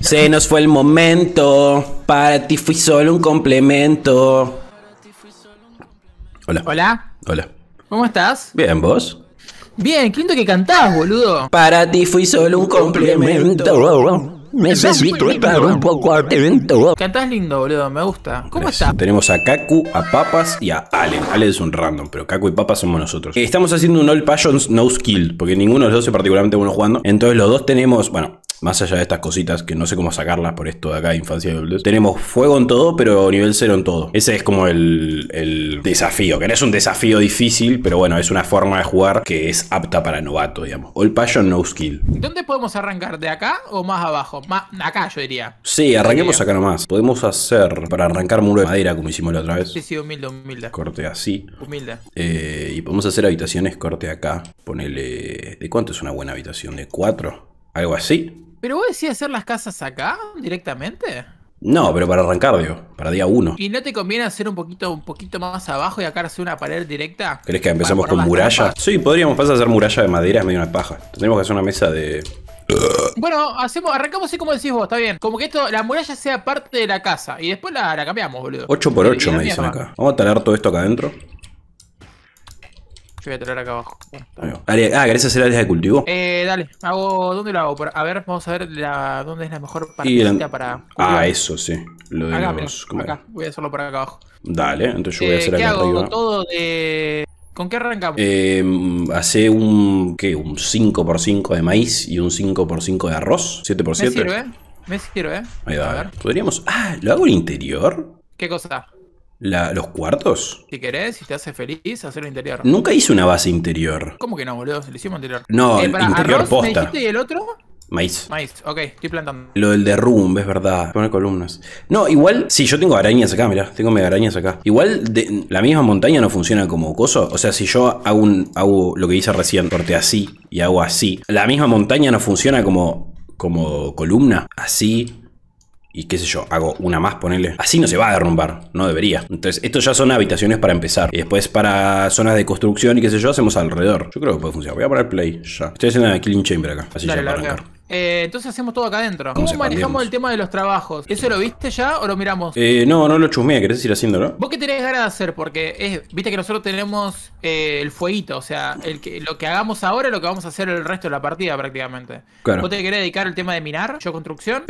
Se nos fue el momento. Para ti fui solo un complemento. Hola. Hola. Hola. ¿Cómo estás? Bien, ¿vos? Bien, qué lindo que cantás, boludo. Para ti fui solo un complemento. Necesito estar un poco atento. Cantás lindo, boludo, me gusta. ¿Cómo estás? Tenemos a Kaku, a Papas y a Allen. Allen es un random, pero Kaku y Papas somos nosotros. Eh, estamos haciendo un All Passions No Skill, porque ninguno de los dos es particularmente bueno jugando. Entonces los dos tenemos, bueno, más allá de estas cositas que no sé cómo sacarlas por esto de acá, infancia de tenemos fuego en todo, pero nivel cero en todo. Ese es como el, el, desafío, que no es un desafío difícil, pero bueno, es una forma de jugar que es apta para novato, digamos. All Passion, no skill. ¿Dónde podemos arrancar? ¿De acá o más abajo? Más acá, yo diría. Sí, arranquemos acá nomás. Podemos hacer para arrancar muro de madera, como hicimos la otra vez. Sí, sí, humilde, humilde. Corte así. Humilde. Eh, y podemos hacer habitaciones, corte acá. Ponele. ¿De cuánto es una buena habitación? ¿De cuatro? Algo así. ¿Pero vos decís hacer las casas acá directamente? No, pero para arrancar, digo, para día uno. ¿Y no te conviene hacer un poquito, un poquito más abajo y acá hacer una pared directa? ¿Crees que empezamos con muralla? Sí, podríamos pasar a hacer muralla de madera, es medio una paja. Tenemos que hacer una mesa de. Bueno, hacemos, arrancamos así como decís vos, está bien. Como que esto, la muralla sea parte de la casa y después la, cambiamos, boludo. 8 por 8 me dicen acá. Vamos a talar todo esto acá adentro. Yo voy a tirar acá abajo. Bueno, ah, ¿querés hacer áreas de cultivo? Eh, dale, hago. ¿Dónde lo hago? a ver, vamos a ver dónde es la mejor partida para. Ah, eso sí. Lo de los... acá, voy a hacerlo por acá abajo. Dale, entonces yo voy a eh, hacer ¿qué acá hago? arriba. Todo ¿Con qué arrancamos? Eh, hace un, ¿qué? un 5x5 de maíz y un 5x5 de arroz. 7x7. Me sirve, me sirve. Ahí va. A ver. Podríamos. Ah, ¿lo hago en interior? ¿Qué cosa? ¿Los cuartos? Si querés, si te hace feliz, hacer interior. Nunca hice una base interior. ¿Cómo que no, boludo? Se le hicimos interior. No, eh, interior posta. ¿me y el otro? Maíz. Maíz, ok, estoy plantando. Lo del derrumbe, es verdad. Poner columnas. No, igual, sí, yo tengo arañas acá, mirá, tengo mega arañas acá. Igual la misma montaña no funciona como coso. O sea, si yo hago, hago lo que hice recién, corté así y hago así, la misma montaña no funciona como, como columna. Así, y qué sé yo, hago una más, ponele. Así no se va a derrumbar, no debería. Entonces, esto ya son habitaciones para empezar. Y después para zonas de construcción y qué sé yo, hacemos alrededor. Yo creo que puede funcionar. Voy a poner play ya. Estoy haciendo la killing chamber acá, así ya para arrancar. Eh, entonces hacemos todo acá adentro. ¿Cómo manejamos el tema de los trabajos? ¿Eso lo viste ya o lo miramos? Eh, no, no lo chumé, querés ir haciéndolo. ¿Vos qué tenés ganas de hacer? Porque es, viste que nosotros tenemos eh, el fueguito, o sea, lo que hagamos ahora es lo que vamos a hacer el resto de la partida prácticamente. ¿Vos te querés dedicar al tema de minar, yo construcción?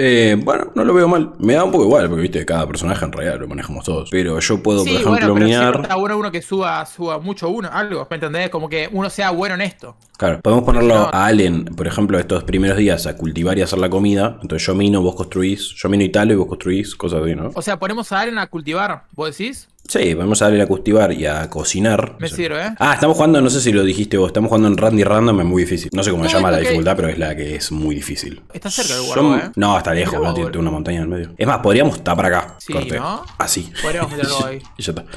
bueno, no lo veo mal. Me da un poco igual, porque viste, cada personaje en realidad lo manejamos todos. Pero yo puedo, por ejemplo, bueno, minar. está bueno uno que suba, suba mucho uno, algo, ¿me entendés? Como que uno sea bueno en esto. Claro, podemos ponerlo a alguien, por ejemplo, estos primeros días cultivar y hacer la comida. Entonces yo mino, vos construís, yo mino y talo y vos construís, cosas así, ¿no? O sea, ponemos a Aren a cultivar, ¿vos decís? Sí, vamos a darle a cultivar y a cocinar. Me sirve, ¿eh? Ah, estamos jugando, no sé si lo dijiste vos, estamos jugando en Randy Random, es muy difícil. No sé cómo se llama la dificultad, pero es la que es muy difícil. Está cerca del Son... ¿eh? No, está lejos, no, tiene una montaña en el medio. Es más, podríamos estar para acá. Sí, ¿no? Así. Podríamos meterlo ahí.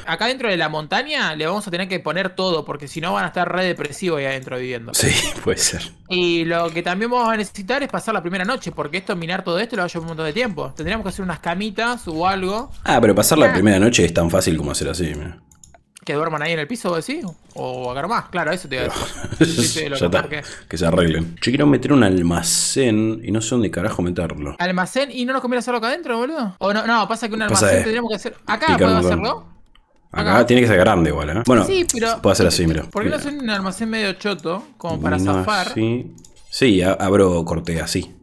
Acá dentro de la montaña le vamos a tener que poner todo, porque si no van a estar re depresivos ahí adentro viviendo. Sí, puede ser. Y lo que también vamos a necesitar es pasar la primera noche, porque esto, minar todo esto, lo va a llevar un montón de tiempo. Tendríamos que hacer unas camitas o algo. Ah, pero pasar la ah. primera noche es tan fácil como hacer así, ¿Que duerman ahí en el piso, sí? ¿O agarrar más? Claro, eso te iba a decir. Que... se arreglen. Yo quiero meter un almacén y no sé dónde carajo meterlo. ¿Almacén y no nos conviene hacerlo acá adentro, boludo? O no, no, pasa que un almacén tendríamos que hacer. ¿Acá podemos hacerlo? Acá, tiene que ser grande igual, ¿eh? Bueno, pero, puede hacer así, mira. ¿Por qué no hacen un almacén medio choto? Como para zafar. Sí, sí abro corte así.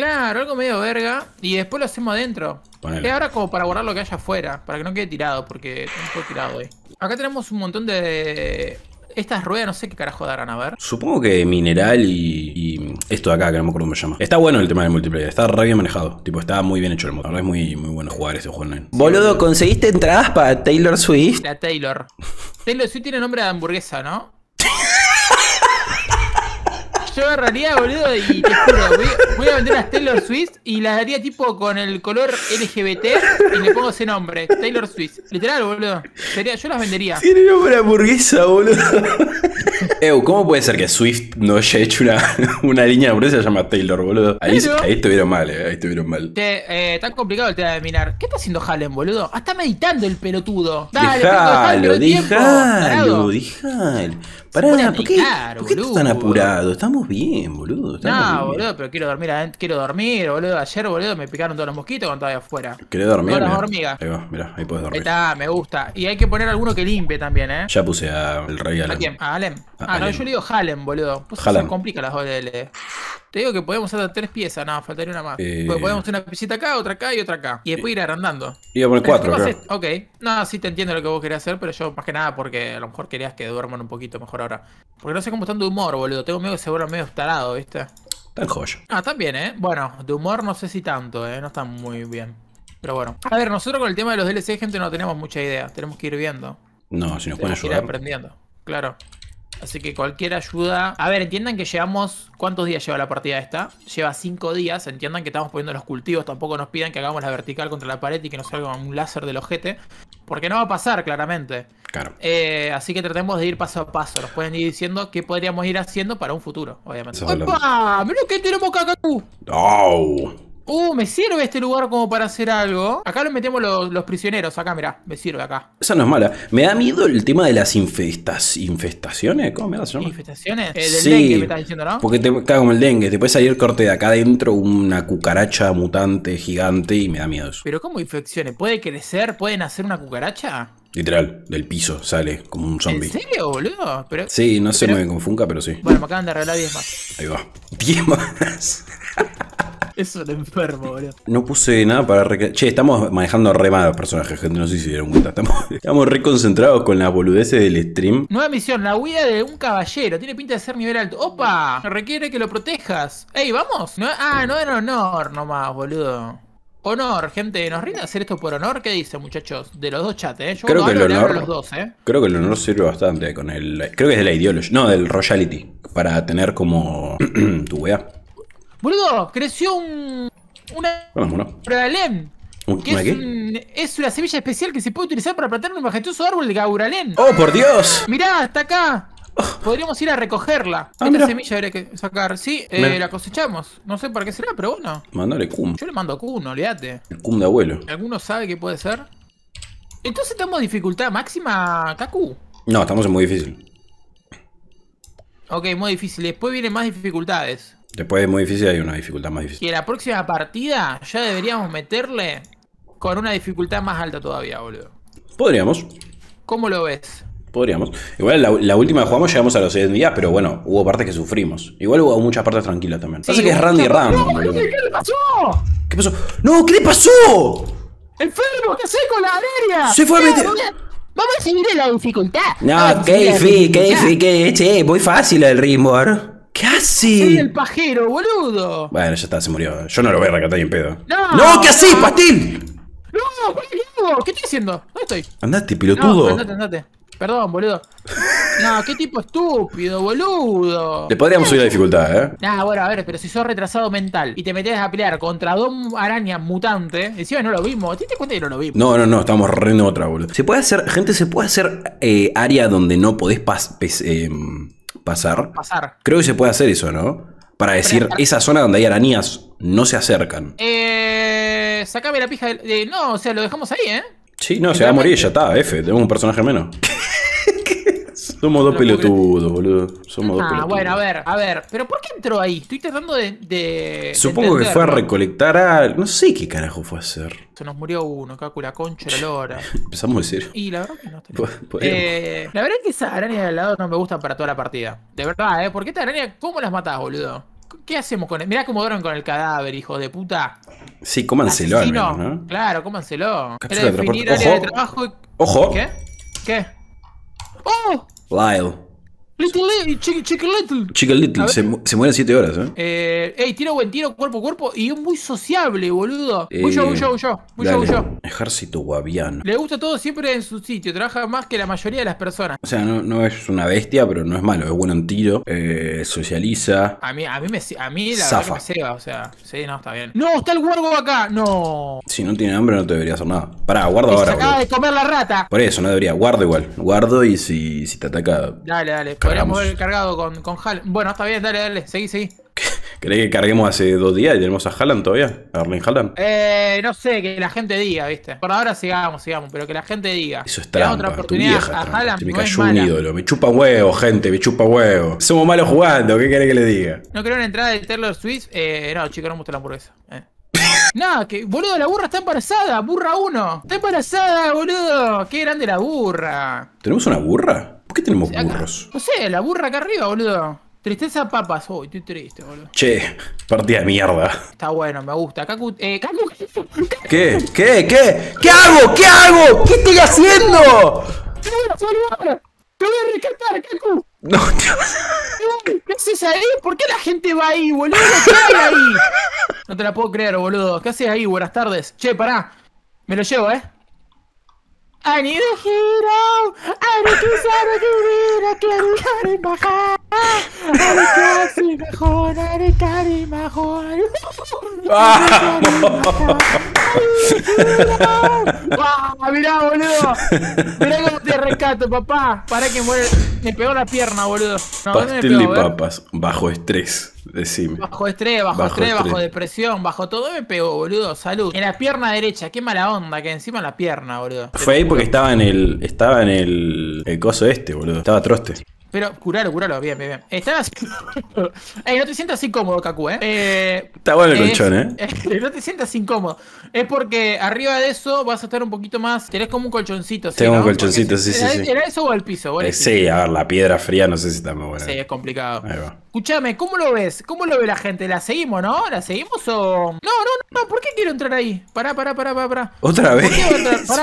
Claro, algo medio verga. Y después lo hacemos adentro. Es ahora como para guardar lo que haya afuera, para que no quede tirado, porque tengo poco tirado ahí. Eh. Acá tenemos un montón de... Estas ruedas no sé qué carajo darán a ver. Supongo que mineral y, y esto de acá, que no me acuerdo cómo se llama. Está bueno el tema del multiplayer, está re bien manejado. Tipo, está muy bien hecho el modo. La es muy, muy bueno jugar ese juego online. Boludo, ¿conseguiste entradas para Taylor Swift? La Taylor. Taylor Swift tiene nombre de hamburguesa, ¿no? yo realidad, boludo, y te juro, voy, a vender unas Taylor Swift y las daría tipo con el color LGBT y le pongo ese nombre, Taylor Swift. Literal, boludo. Sería, yo las vendería. Tiene nombre hamburguesa, boludo. Ew, ¿cómo puede ser que Swift no haya hecho una, una línea de hamburguesa llamada llama Taylor, boludo? Ahí, ahí estuvieron mal, eh, ahí estuvieron mal. Eh, tan complicado el tema de mirar. ¿Qué está haciendo Halen, boludo? Ah, está meditando el pelotudo. Dale, dejalo, dejalo, dejalo, Pará, ¿por, ¿por qué, tan apurado? Estamos bien, boludo. no, boludo, pero quiero dormir, quiero dormir, boludo. Ayer, boludo, me picaron todos los mosquitos cuando estaba afuera. ¿Querés dormir? las hormigas. Ahí va, mirá, ahí puedes dormir. está, me gusta. Y hay que poner alguno que limpie también, ¿eh? Ya puse al rey Alem. ¿A quién? ¿A Alem? Ah, no, yo le digo Halem, boludo. Pues se complica las OLL. Te digo que podemos hacer tres piezas, no, faltaría una más. Eh. Pues podemos hacer una piecita acá, otra acá y otra acá. Y después ir agrandando. Iba a poner cuatro, Ok. No, sí te entiendo lo que vos querías hacer, pero yo más que nada porque a lo mejor querías que duerman un poquito mejor ahora. Porque no sé cómo están de humor, boludo. Tengo miedo que se vuelvan medio talado, ¿viste? Tan joya. Ah, también, bien, ¿eh? Bueno, de humor no sé si tanto, ¿eh? No están muy bien. Pero bueno. A ver, nosotros con el tema de los DLC, gente, no tenemos mucha idea. Tenemos que ir viendo. No, si nos pueden ayudar. Ir aprendiendo, claro. Así que cualquier ayuda. A ver, entiendan que llevamos. ¿Cuántos días lleva la partida esta? Lleva cinco días. Entiendan que estamos poniendo los cultivos. Tampoco nos pidan que hagamos la vertical contra la pared y que nos salga un láser del ojete. Porque no va a pasar, claramente. Claro. Eh, así que tratemos de ir paso a paso. Nos pueden ir diciendo qué podríamos ir haciendo para un futuro, obviamente. ¡Opa! ¡Mirá que tenemos cacatú! ¡Oh! Uh, me sirve este lugar como para hacer algo. Acá lo metemos los, prisioneros. Acá, mirá, me sirve acá. Esa no es mala. Me da miedo el tema de las infestas, infestaciones. ¿Cómo me das ¿Infestaciones? Eh, dengue me estás diciendo, ¿no? Porque te cago como el dengue. Te puede salir corte de acá adentro una cucaracha mutante gigante y me da miedo eso. Pero ¿cómo infecciones? ¿Puede crecer? pueden hacer una cucaracha? Literal, del piso sale como un zombie. ¿En serio, boludo? Pero, sí, no sé se me pero sí. Bueno, me acaban de arreglar 10 más. Ahí va. 10 más. es un enfermo, boludo. No puse nada para. Che, estamos manejando re mal los personajes, gente. No sé si dieron cuenta. Estamos, estamos re concentrados con las boludeces del stream. Nueva misión: la huida de un caballero. Tiene pinta de ser nivel alto. ¡Opa! Requiere que lo protejas. ¡Ey, vamos! ah, no era honor nomás, boludo. Honor, gente, ¿nos rinde hacer esto por honor? ¿Qué dice, muchachos? De los dos chats, ¿eh? Yo creo que el honor, los dos, ¿eh? Creo que el honor sirve bastante con el... Creo que es de la ideología, no, del royalty, para tener como tu wea. Boludo, creció un. Una. ¿Un, es, qué? es una semilla especial que se puede utilizar para plantar un majestuoso árbol de gauralen ¡Oh, por Dios! Mirá, está acá. Oh. Podríamos ir a recogerla. Ah, Esta semilla habría que sacar. Sí, eh, la cosechamos. No sé para qué será, pero bueno. Mandale cum. Yo le mando cum, olvídate. El cum de abuelo. ¿Alguno sabe qué puede ser? Entonces estamos en dificultad máxima, Kaku. No, estamos en muy difícil. Ok, muy difícil. Después vienen más dificultades. Después es muy difícil hay una dificultad más difícil. Y en la próxima partida ya deberíamos meterle con una dificultad más alta todavía, boludo. Podríamos. ¿Cómo lo ves? Podríamos. Igual la, última que jugamos llegamos a los 10 días, pero bueno, hubo partes que sufrimos. Igual hubo muchas partes tranquilas también. Sí, Pasa que es Randy Ram. No, ¿Qué le pasó? ¿Qué pasó? ¡No! ¿Qué le pasó? ¡Enfermo! ¿Qué seco, con la arena! ¡Se fue a meter! Vamos a seguir la dificultad. No, qué difícil, qué difícil, muy fácil el ritmo, ¿eh? ¿Qué hace? Soy el pajero, boludo. Bueno, ya está, se murió. Yo no lo voy a recatar en pedo. ¡No! ¡No! ¿Qué haces, pastil? ¡No! ¿Qué estoy diciendo ¿Dónde estoy? Andate, pelotudo. No, andate, andate. Perdón, boludo. No, qué tipo estúpido, boludo. Le podríamos subir la dificultad, ¿eh? Nah, bueno, a ver, pero si sos retrasado mental y te metes a pelear contra dos arañas mutantes, encima no lo vimos. ¿Te diste cuenta que no lo vimos? No, no, no, estamos riendo otra, boludo. Se puede hacer, gente, se puede hacer eh, área donde no podés pas eh, pasar. Creo que se puede hacer eso, ¿no? Para decir, esa zona donde hay arañas no se acercan. Eh, sacame la pija de eh, no, o sea, lo dejamos ahí, ¿eh? Sí, no, se va a morir, ya está, F, tenemos un personaje menos. Somos dos pelotudos, boludo. Somos ah, dos pelotudos. bueno, a ver, a ver. ¿Pero por qué entró ahí? Estoy tratando de. de Supongo que fue a recolectar a... No sé qué carajo fue a hacer. Se nos murió uno, La Concha, la lora. Empezamos a decir. Y la verdad que no eh, La verdad es que esas arañas de al lado no me gustan para toda la partida. De verdad, ¿eh? Porque estas arañas, ¿cómo las matás, boludo? ¿Qué hacemos con él? Mirá cómo duran con el cadáver, hijo de puta. Sí, cómanselo al menos, ¿no? Claro, cómanselo. Era definir área de trabajo Ojo. ¿Qué? ¿Qué? Oh! Lyle. Little, little, chicken, Little. Little, se, se, muere en 7 horas, ¿eh? ¿eh? Ey, tira buen tiro, cuerpo a cuerpo. Y es muy sociable, boludo. Eh, yo, yo, yo. yo, Ejército guaviano. Le gusta todo siempre en su sitio. Trabaja más que la mayoría de las personas. O sea, no, es una bestia, pero no es malo. Es bueno en tiro. Eh, socializa. A mí, a mí, me, a mí la Zafa. verdad que me ceba. O sea, sí, no, está bien. No, está el guardo acá. No. Si no tiene hambre, no te debería hacer nada. Pará, guarda ahora. Se acaba de comer la rata. Por eso, no debería. Guardo igual. Guardo y si, si te ataca. Dale, dale. Podríamos haber cargado con, con Haaland. Bueno, está bien, dale, dale, seguí, seguí. ¿Crees que carguemos hace dos días y tenemos a Halan todavía? ¿A Erling Haaland? Eh, no sé, que la gente diga, ¿viste? Por ahora sigamos, sigamos, pero que la gente diga. Eso es trampa, otra oportunidad tu vieja a Se me cayó un ídolo, me chupa huevo, gente, me chupa huevo. Somos malos jugando, ¿qué querés que le diga? No creo una entrada de Taylor Swift. Eh, no, chico, no me gusta la hamburguesa. Eh. Nada, que boludo, la burra está embarazada, burra uno. Está embarazada, boludo. Qué grande la burra. ¿Tenemos una burra? ¿Por qué tenemos burros? No sé, la burra acá arriba, boludo. Tristeza papas, uy, estoy triste, boludo. Che, partida de mierda. Está bueno, me gusta. Cacu, eh, Cacu. ¿Qué? ¿Qué? ¿Qué? ¿Qué hago? ¿Qué hago? ¿Qué estoy haciendo? Te voy a rescatar, Kaku. No, te ¿Qué haces ahí? ¿Por qué la gente va ahí, boludo? ¿Qué hay ahí? No te la puedo creer, boludo. ¿Qué haces ahí? Buenas tardes. Che, pará. Me lo llevo, eh. I hero! ¡Mirá, boludo! ¡Mirá te rescato, papá! Para que muere. Me pegó la pierna, boludo. No, Pastel de ¿eh? papas, bajo estrés. Bajo estrés, bajo, estrés, bajo depresión, bajo todo me pegó, boludo. Salud. En la pierna derecha, qué mala onda, que encima la pierna, boludo. Fue ahí porque estaba en el. Estaba en el. El coso este, boludo. Estaba troste. Pero curalo, curalo, bien, bien, bien. Estás... Ey, no te sientas incómodo, Kaku, ¿eh? eh Está bueno el colchón, ¿eh? no te sientas incómodo. Es porque arriba de eso vas a estar un poquito más... Tenés como un colchoncito. ¿sí, Tengo un colchoncito, sí, sí, sí. ¿Era eso o el piso? Eh, sí, a ver, la piedra fría no sé si está muy buena. Sí, es complicado. Ahí Escuchame, ¿cómo lo ves? ¿Cómo lo ve la gente? ¿La seguimos, no? ¿La seguimos o.? No, no, no, ¿por qué quiero entrar ahí? Pará, pará, pará, pará. pará. ¿Otra vez?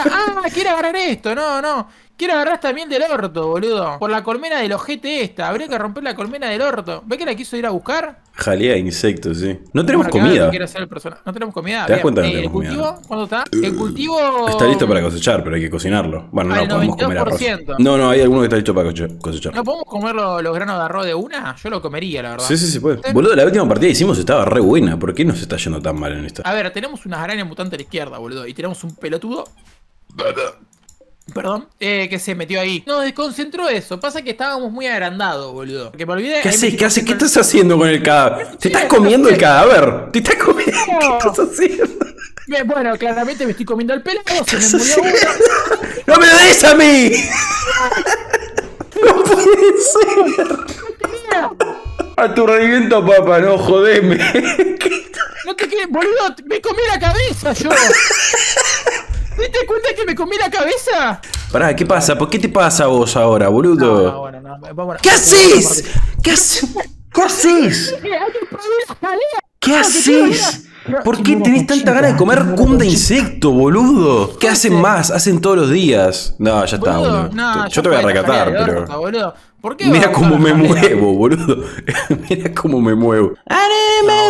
Ah, quiero agarrar esto, no, no. Quiero agarrar también del orto, boludo. Por la colmena del ojete esta. Habría que romper la colmena del orto. ¿Ves que la quiso ir a buscar? Jalea de insectos, sí. No tenemos comida. hacer el no tenemos comida. ¿Te das cuenta que no eh, tenemos ¿El cultivo? ¿Cuándo está? El uh, cultivo. Está listo para cosechar, pero hay que cocinarlo. Bueno, no, podemos comer arroz. No, no, hay alguno que está listo para cosechar. ¿No podemos comer los, granos de arroz de una? Yo lo comería, la verdad. Sí, sí, sí, puede. Boludo, la última partida que hicimos estaba re buena. ¿Por qué nos está yendo tan mal en esta? A ver, tenemos unas arañas mutantes a la izquierda, boludo. Y tenemos un pelotudo Perdón, eh, que se metió ahí. No, desconcentró eso. Pasa que estábamos muy agrandados, boludo. Que me olvidé. ¿Qué haces? ¿Qué haces? ¿Qué estás haciendo con el cadáver? ¿Te estás comiendo el cadáver? ¿Te estás comiendo? ¿Qué estás haciendo? bueno, claramente me estoy comiendo el pelo. Se me ¡No me lo des a mí! ¡No puede ser! A tu reviento, papá, no jodeme. No te boludo, me comí la cabeza yo. ¿Te cuenta que me comí la cabeza? Pará, ¿qué pasa? ¿Por qué te pasa vos ahora, boludo? ¿Qué haces? ¿Qué haces? ¿Qué haces? Eh, ¿Qué ah, haces? ¿Por qué tenés tanta ganas de comer cum de insecto, boludo? ¿Qué hacen más? Hacen todos los días. No, ya está, boludo. Yo te voy a recatar, pero. Mira cómo me muevo, boludo. Mira cómo me muevo. ¡Anime!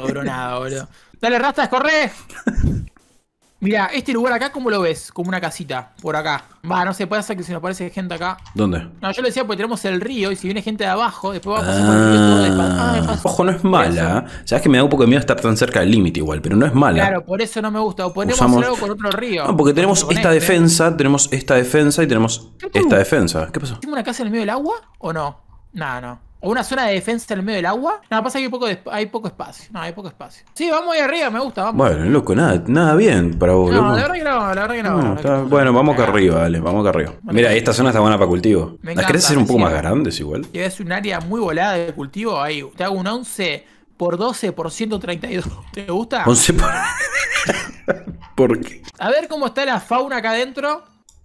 Dale, rastas, corre. Mira, este lugar acá, ¿cómo lo ves? Como una casita, por acá. Va, no se puede hacer que se nos aparece gente acá. ¿Dónde? No, yo le decía porque tenemos el río y si viene gente de abajo, después va a pasar por el río ah, Ojo, no es mala. ¿eh? Sabes que me da un poco de miedo estar tan cerca del límite igual, pero no es mala. Claro, por eso no me gusta. O podemos otro río. No, porque tenemos esta este. defensa, tenemos esta defensa y tenemos esta defensa. ¿Qué pasó? ¿Tenemos una casa en el medio del agua o no? Nada, no. O una zona de defensa en medio del agua. No, pasa que hay poco, hay poco espacio. No, hay poco espacio. Sí, vamos ahí arriba, me gusta, Bueno, loco, nada, nada bien para vos, No, la verdad que no, la verdad que no. bueno, vamos acá arriba, dale, vamos acá arriba. Mira, esta zona está buena para cultivo. ¿Las querés hacer un poco más grandes igual? es un área muy volada de cultivo. Ahí, te hago un 11 por 12 por 132. ¿Te gusta? 11 por... ¿Por qué? A ver cómo está la fauna acá adentro.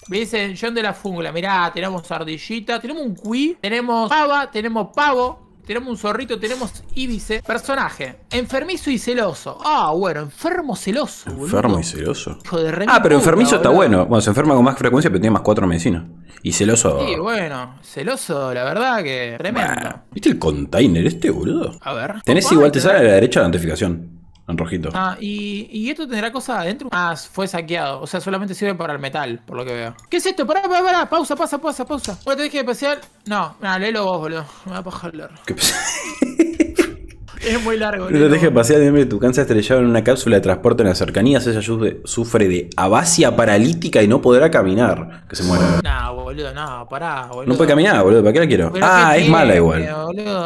Me dicen John de la fungula Mirá, tenemos ardillita, tenemos un cuí, tenemos pava, tenemos pavo. Tenemos un zorrito, tenemos íbice. Personaje. Enfermizo y celoso. Ah, bueno, enfermo celoso. Enfermo y celoso. ah, pero enfermizo está bueno. Bueno, se enferma con más frecuencia, pero tiene más cuatro medicinas. Y celoso. Sí, bueno. Celoso, la verdad que tremendo. ¿Viste el container este, boludo? A ver. Tenés igual, te sale a la derecha la notificación en rojito. Ah, ¿y, ¿y, esto tendrá cosas adentro? Ah, fue saqueado. O sea, solamente sirve para el metal, por lo que veo. ¿Qué es esto? Pará, pará, pará. Pausa, pausa, pausa, pausa. Bueno, te dije especial? No, nada, léelo vos, boludo. Me va a pajar el es muy largo. La estrategia espacial de tu Tucán se ha estrellado en una cápsula de transporte en las cercanías. Ella sufre de abasia paralítica y no podrá caminar. Que se muera. No, boludo, no, pará, boludo. No puede caminar, boludo, ¿para qué la quiero? ah, es mala igual.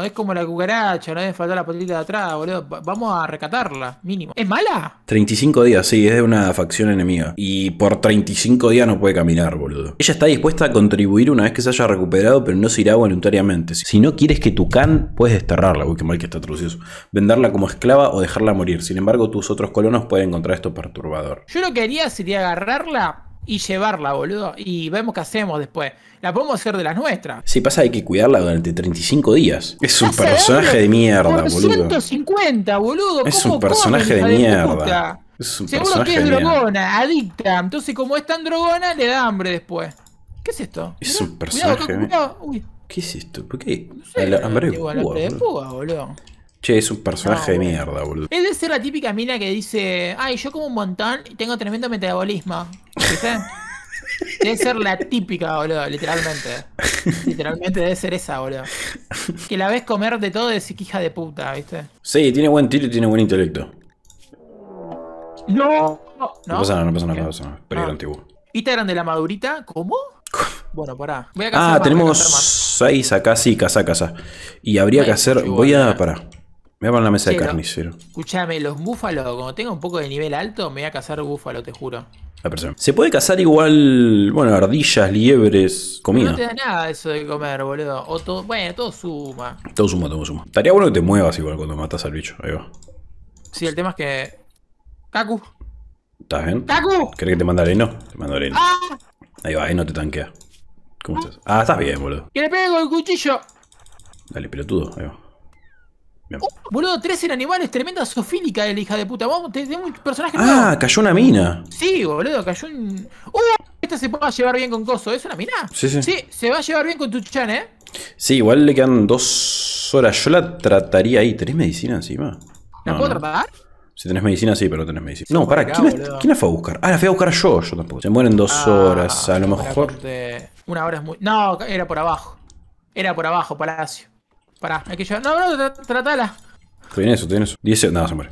es como la cucaracha, no debe faltar la patita de atrás, boludo. Vamos a recatarla, mínimo. ¿Es mala? 35 días, sí, es de una facción enemiga. Y por 35 días no puede caminar, boludo. Ella está dispuesta a contribuir una vez que se haya recuperado, pero no se irá voluntariamente. Si no quieres que tu can, puedes desterrarla. Uy, qué mal que está traducido venderla como esclava o dejarla morir. Sin embargo, tus otros colonos pueden encontrar esto perturbador. Yo lo que haría sería agarrarla y llevarla, boludo. Y vemos qué hacemos después. La podemos hacer de las nuestras. Si pasa, hay que cuidarla durante 35 días. Es un personaje de mierda, boludo. 150, boludo. Es un personaje de mierda. Es un Seguro que es drogona, adicta. Entonces, como es tan drogona, le da hambre después. ¿Qué es esto? Es un personaje. ¿Qué es esto? ¿Por qué? No hambre boludo. Che, es un personaje de ah, mierda, boludo. Es de ser la típica mina que dice, ay, yo como un montón y tengo tremendo metabolismo. ¿Viste? Debe ser la típica, boludo, literalmente. literalmente debe ser esa, boludo. Que la ves comer de todo y hija de puta, ¿viste? Sí, tiene buen tiro y tiene buen intelecto. ¡No! No, pasa nada, no pasa nada, no pasa nada. Pero ah. antiguo. Instagram de la madurita, ¿cómo? Bueno, pará. Voy a ah, tenemos seis acá, sí, casa, casa. Y habría que hacer. Voy a. Pará. Me voy a la mesa de carnicero. Escúchame, los búfalos, cuando tengo un poco de nivel alto, me voy a cazar búfalo, te juro. La persona. Se puede cazar igual, bueno, ardillas, liebres, comida. No te da nada eso de comer, boludo. O bueno, todo suma. Todo suma, todo suma. Estaría bueno que te muevas igual cuando matas al bicho. Ahí va. Sí, el tema es que. ¡Kaku! ¿Estás bien? ¡Kaku! ¿Querés que te mande arena. Te mando areno. Ah. Ahí va, ahí no te tanquea. ¿Cómo estás? Ah, estás bien, boludo. ¡Que le pego el cuchillo! Dale, pelotudo. Ahí va. Boludo, tres eran iguales, tremenda sofílica de eh, hija de puta. Vamos, tenemos un personaje Ah, cayó una mina. Sí, boludo, cayó un. ¡Uh! Esta se puede llevar bien con Coso. ¿Es una mina? Sí, sí. Sí, se va a llevar bien con tu chan, ¿eh? Sí, igual le quedan dos horas. Yo la trataría ahí. ¿Tenés medicina encima? ¿La no, puedo tratar? Si tenés medicina, sí, pero no tenés medicina. No, pará, ¿quién, la, fue a buscar? Ah, la fui a buscar yo, yo tampoco. Se mueren dos ah, horas, a lo mejor. Una hora es muy. No, era por abajo. Era por abajo, Palacio. Pará, hay que llevar. No, no, trátala. tratala. Estoy eso, tiene eso. Dice... No, se muere.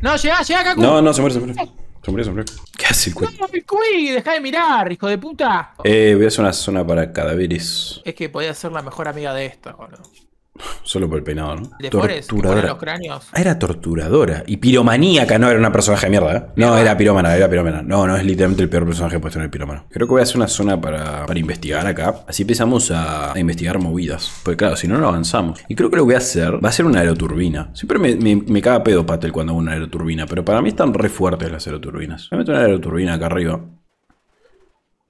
No, llega, llega, Kaku. No, no, se muere, se muere. Se muere, se muere. ¿Qué hace el cuí, ¡No, Cuy! ¡Deja de mirar, hijo de puta! Eh, voy a hacer una zona para cadáveres. Es que podía ser la mejor amiga de esta, boludo. Solo por el peinado, ¿no? torturadora. era torturadora. Y piromaníaca, no, era una personaje de mierda, ¿eh? No, era piromana. era piromana. No, no, es literalmente el peor personaje puesto en el pirómano. Creo que voy a hacer una zona para, para investigar acá. Así empezamos a, investigar movidas. Porque claro, si no, no avanzamos. Y creo que lo voy a hacer va a ser una aeroturbina. Siempre me, me, caga pedo Patel cuando hago una aeroturbina, pero para mí están re fuertes las aeroturbinas. Me meto una aeroturbina acá arriba.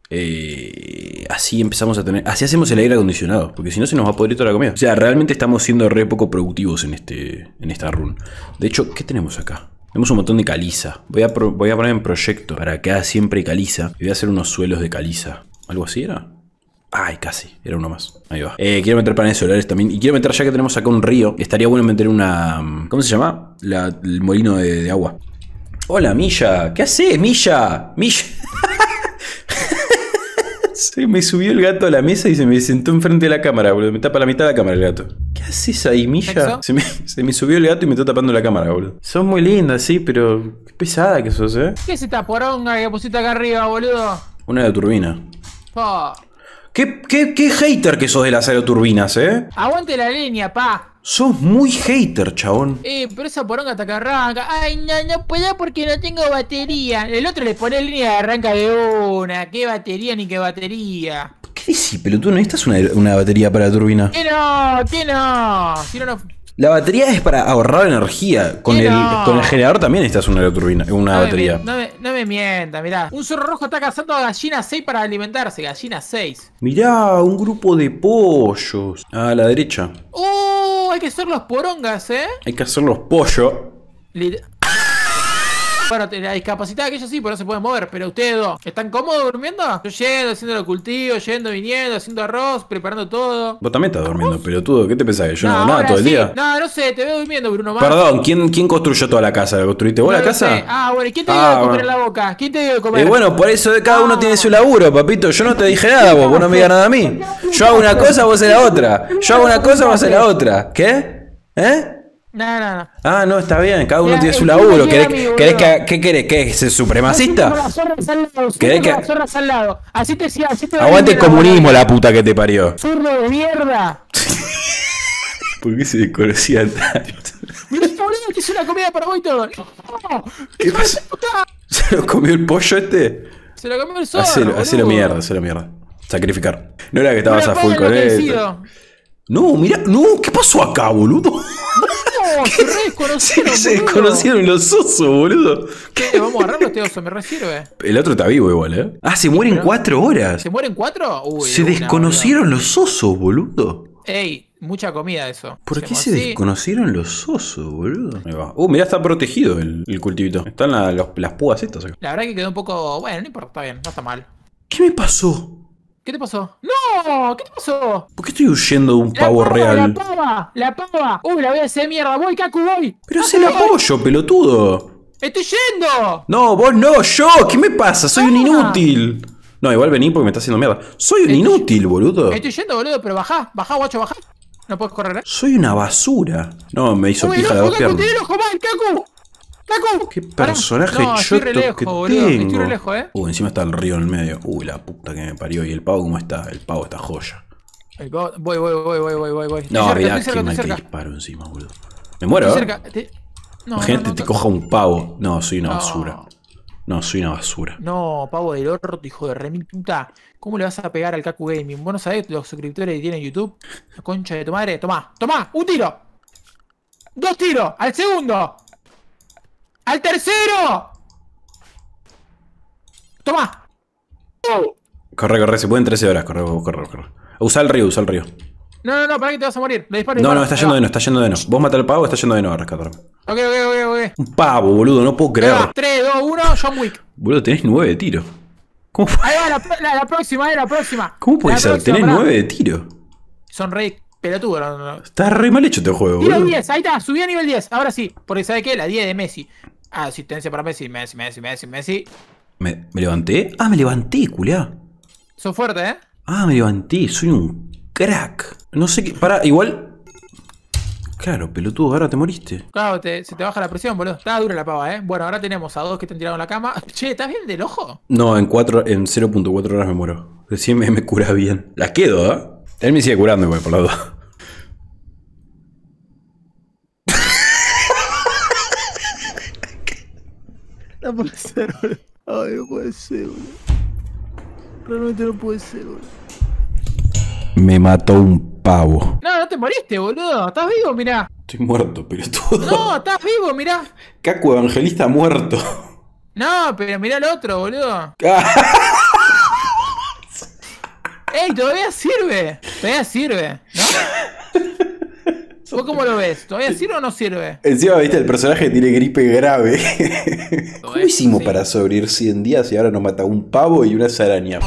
Eh, así empezamos a tener. Así hacemos el aire acondicionado. Porque si no se nos va a podrir toda la comida. O sea, realmente estamos siendo re poco productivos en, este, en esta run. De hecho, ¿qué tenemos acá? Tenemos un montón de caliza. Voy a, voy a poner en proyecto para que haga siempre caliza. Y voy a hacer unos suelos de caliza. ¿Algo así era? Ay, casi. Era uno más. Ahí va. Eh, quiero meter paneles solares también. Y quiero meter, ya que tenemos acá un río, estaría bueno meter una... ¿Cómo se llama? el molino de, de agua. Hola, Milla. ¿Qué haces, Milla? Milla. Se me subió el gato a la mesa y se me sentó enfrente de la cámara, boludo. Me tapa la mitad de la cámara el gato. ¿Qué haces ahí, Milla? Se me, subió el gato y me está tapando la cámara, boludo. Sos muy lindas, sí, pero qué pesada que sos, ¿eh? ¿Qué es esta poronga que pusiste acá arriba, boludo? Una de turbina. qué hater que sos de las aeroturbinas, eh? Aguante la línea, pa. Sos muy hater, chabón. Eh, pero esa poronga que arranca. Ay, no, no puedo porque no tengo batería. El otro le pone línea de arranca de una. ¿Qué batería ni qué batería? ¿Qué decís, pelotudo? ¿Necesitas una, una batería para la turbina? Que no, que no. Si no, no la batería es para ahorrar energía. Con, eh, el, generador también estás una turbina, una batería. no, me, no, mienta, mirá. Un zorro rojo está cazando a gallina 6 para alimentarse, gallina 6. Mirá, un grupo de pollos. Ah, a la derecha. ¡Oh! Hay que hacer los porongas, ¿eh? Hay que hacer los pollos. Bueno, la discapacitada que ellos sí, pero no se pueden mover. Pero ustedes dos, ¿están cómodos durmiendo? Yo yendo, haciendo los cultivos, yendo, viniendo, haciendo arroz, preparando todo. Vos también estás durmiendo, pelotudo. ¿Qué te pensás? yo no, no todo el día. No, no sé, te veo durmiendo, Bruno. Perdón, ¿quién, construyó toda la casa? ¿La construiste vos la casa? Ah, bueno, ¿y quién te ah, dio a de comer en la boca? ¿Quién te dio a comer? Y eh, bueno, por eso cada uno ah. tiene su laburo, papito. Yo no te dije nada, vos, vos no me digas nada a mí. Yo hago una cosa, vos haces la otra. Yo hago una cosa, vos haces la otra. ¿Qué? ¿Eh? No, no, no. Ah, no, está bien, cada uno tiene su laburo. ¿Querés, que querés ¿Qué querés? ¿Qué es el supremacista? ¿Querés que... al lado. Así te, así te Aguante el comunismo, la puta que te parió. Zurro de mierda. ¿Por qué se desconocía tanto? Mira, boludo, que es una comida para vos todo. ¿Qué pasó? ¿Se lo comió el pollo este? Se lo comió el zorro. Hacelo, hacelo mierda, hacelo mierda. Sacrificar. No era que estabas a full con él. No, mira, no, ¿qué pasó acá, boludo? se desconocieron los osos, boludo. ¿Qué? Vamos a agarrar este oso, me resirve. Eh. El otro está vivo igual, ¿eh? Ah, se mueren cuatro horas. ¿Se mueren cuatro? se desconocieron los osos, boludo. Ey, mucha comida eso. ¿Por qué se desconocieron los osos, boludo? Ahí va. Uh, mirá, está protegido el, cultivito. Están las púas estas acá. La verdad que quedó un poco. Bueno, no importa, está bien, no está mal. ¿Qué me pasó? ¿Qué te pasó? ¡No! ¿Qué te pasó? ¿Por qué estoy huyendo de un pavo real? ¡La pava! ¡La pava! ¡Uy, la voy a hacer mierda! ¡Voy, Kaku, voy! ¡Pero es el apoyo, pelotudo! ¡Estoy yendo! No, vos no, yo. ¿Qué me pasa? Soy un inútil. No, igual vení porque me está haciendo mierda. Soy un inútil, boludo. Estoy yendo, boludo, pero bajá, bajá, guacho, bajá. No puedes correr. ¿eh? Soy una basura. No, me hizo Uy, pija no, la dos piernas. ¡Flaco! ¡Qué personaje no, choto que tengo! lejos, ¿eh? Uy, encima está el río en el medio. Uy, la puta que me parió. ¿Y el pavo cómo está? El pavo está joya. Voy, voy, voy, voy, voy, voy, voy. No, mirá, que mal que disparo encima, boludo. Me muero, estoy cerca. Te... No, te coja un pavo. No, soy una basura. No, soy una basura. No, pavo del orto, hijo de mi puta. ¿Cómo le vas a pegar al Kaku Gaming? Vos no sabés los suscriptores que tienen YouTube. La concha de tu madre. Tomá, tomá, un tiro. Dos tiros, al segundo. ¡Al tercero! ¡Toma! Corre, corre, se pueden 13 horas. Corre, corre, corre. Usa el río, usa el río. No, no, no, para que te vas a morir. no, no, está yendo de no, está yendo de no. Vos mata al pavo, está yendo de no a rescatarme. Ok, ok, ok, ok. Un pavo, boludo, no puedo creer. 3, 2, 1, John Wick. Boludo, tenés 9 de tiro. ¿Cómo fue? Ahí va, la, próxima, ahí eh, la próxima. ¿Cómo puede ser? tenés 9 de tiro. Son rey pelotudo. No, no. Está re mal hecho este juego, boludo. 10, ahí está, subí a nivel 10. Ahora sí, porque ¿sabe qué? La 10 de Messi. Asistencia para Messi, Messi, Messi, Messi, Messi. ¿Me, levanté? Ah, me levanté, culiá. Sos fuerte, ¿eh? Ah, me levanté, soy un crack. No sé qué. Para, igual. Claro, pelotudo, ahora te moriste. Claro, te, se te baja la presión, boludo. Estaba dura la pava, ¿eh? Bueno, ahora tenemos a dos que están tirados en la cama. Che, ¿estás bien del ojo? No, en, en 0.4 horas me muero. Recién me, me cura bien. ¿Las quedo, ¿eh? Él me sigue curando, boludo. por la ser, Ay, no puede ser, boludo. Realmente no puede ser, boludo. Me mató un pavo. No, no te moriste, boludo. ¿Estás vivo? Mirá. Estoy muerto, pero todo. No, estás vivo, mirá. Caco Evangelista muerto. No, pero mirá el otro, boludo. ¡Ey, todavía sirve! Todavía sirve, ¿Vos cómo lo ves? ¿Todavía sirve o no sirve? Encima, viste, el personaje tiene gripe grave. ¿Cómo hicimos para sobrevivir 100 días y ahora nos mata un pavo y una saraña?